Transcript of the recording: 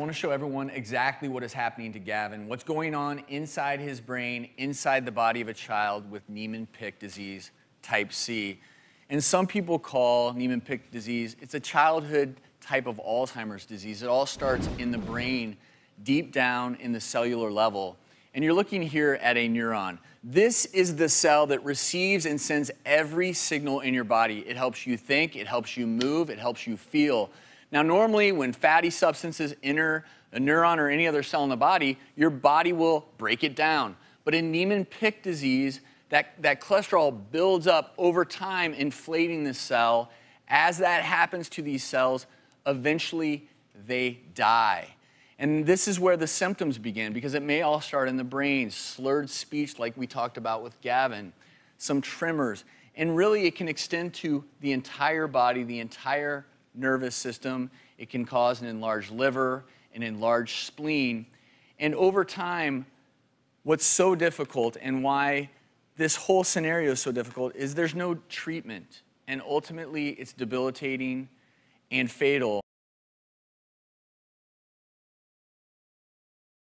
I want to show everyone exactly what is happening to Gavin, what's going on inside his brain, inside the body of a child with Niemann-Pick disease type C. And some people call Niemann-Pick disease, it's a childhood type of Alzheimer's disease. It all starts in the brain, deep down in the cellular level. And you're looking here at a neuron. This is the cell that receives and sends every signal in your body. It helps you think, it helps you move, it helps you feel. Now, normally when fatty substances enter a neuron or any other cell in the body, your body will break it down. But in Niemann-Pick disease, that, that cholesterol builds up over time, inflating the cell. As that happens to these cells, eventually they die. And this is where the symptoms begin because it may all start in the brain, slurred speech, like we talked about with Gavin, some tremors. And really, it can extend to the entire body, the entire nervous system. It can cause an enlarged liver, an enlarged spleen. And over time, what's so difficult and why this whole scenario is so difficult is there's no treatment. And ultimately, it's debilitating and fatal.